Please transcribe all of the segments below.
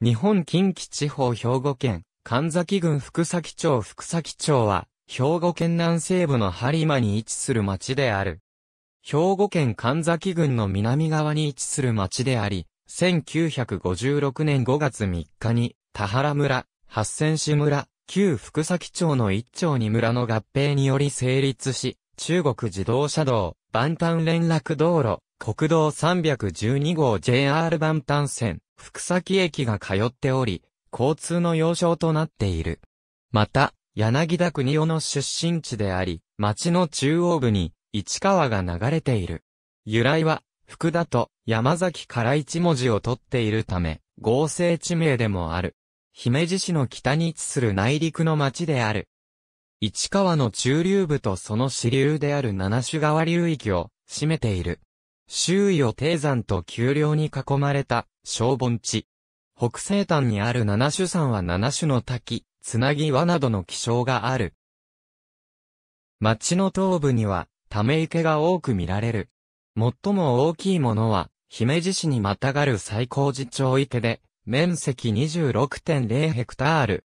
日本近畿地方兵庫県、神崎郡福崎町福崎町は、兵庫県南西部の播磨に位置する町である。兵庫県神崎郡の南側に位置する町であり、1956年5月3日に、田原村、八千市村、旧福崎町の一町に村の合併により成立し、中国自動車道、万端連絡道路、国道312号 JR 万端線、福崎駅が通っており、交通の要衝となっている。また、柳田国夫の出身地であり、町の中央部に市川が流れている。由来は、福田と山崎から一文字を取っているため、合成地名でもある。姫路市の北に位置する内陸の町である。市川の中流部とその支流である七種川流域を占めている。周囲を低山と丘陵に囲まれた小盆地。北西端にある七種山は七種の滝、つなぎ輪などの気象がある。町の東部には、ため池が多く見られる。最も大きいものは、姫路市にまたがる最高寺町池で、面積26.0ヘクタール。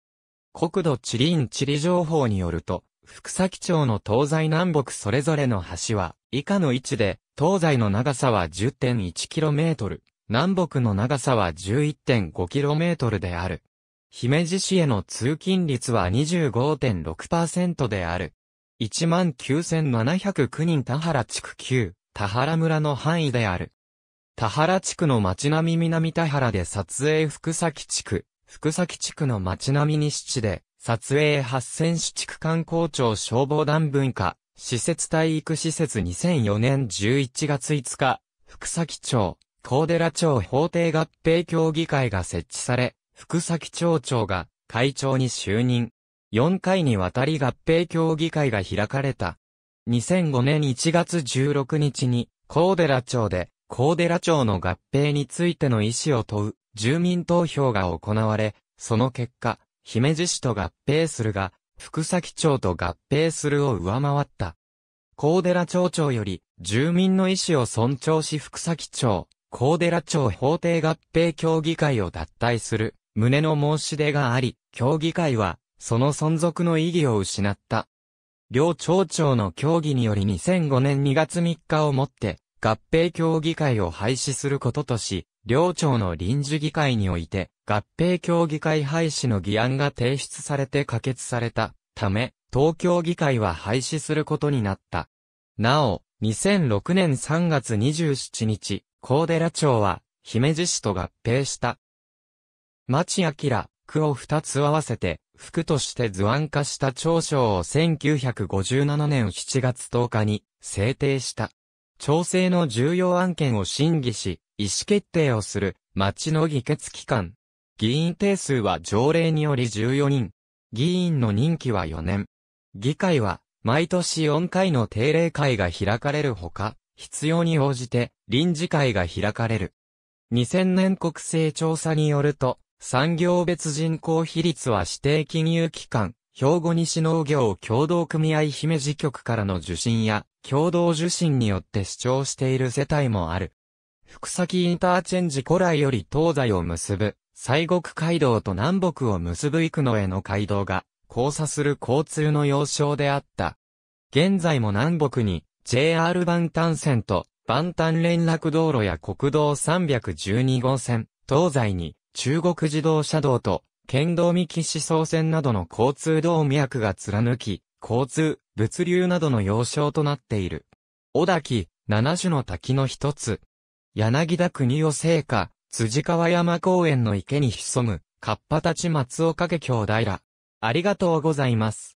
国土地理院地理情報によると、福崎町の東西南北それぞれの橋は、以下の位置で、東西の長さは 10.1km、南北の長さは 11.5km である。姫路市への通勤率は25.6%である。19,709人田原地区9、田原村の範囲である。田原地区の町並み南田原で撮影福崎地区、福崎地区の町並み西地で、撮影八千市地区観光庁消防団文化、施設体育施設2004年11月5日、福崎町、高寺町法廷合併協議会が設置され、福崎町長が会長に就任。4回にわたり合併協議会が開かれた。2005年1月16日に、高寺町で、高寺町の合併についての意思を問う住民投票が行われ、その結果、姫路市と合併するが、福崎町と合併するを上回った。高寺町長より、住民の意思を尊重し福崎町、高寺町法廷合併協議会を脱退する旨の申し出があり、協議会はその存続の意義を失った。両町長の協議により2005年2月3日をもって合併協議会を廃止することとし、両町の臨時議会において合併協議会廃止の議案が提出されて可決されたため、東京議会は廃止することになった。なお、2006年3月27日、高寺町は、姫路市と合併した。町明、区を二つ合わせて、副として図案化した町章を1957年7月10日に制定した。調整の重要案件を審議し、意思決定をする町の議決機関。議員定数は条例により14人。議員の任期は4年。議会は毎年4回の定例会が開かれるほか、必要に応じて臨時会が開かれる。2000年国勢調査によると、産業別人口比率は指定金融機関、兵庫西農業協同組合姫路局からの受信や、共同受信によって主張している世帯もある。福崎インターチェンジ古来より東西を結ぶ、西国街道と南北を結ぶ幾野への街道が、交差する交通の要衝であった。現在も南北に JR 万丹線と万丹連絡道路や国道312号線、東西に中国自動車道と県道三木思想線などの交通動脈が貫き、交通、物流などの要衝となっている。小滝、七種の滝の一つ。柳田国を聖火、辻川山公園の池に潜む、河童パたち松岡家兄弟ら。ありがとうございます。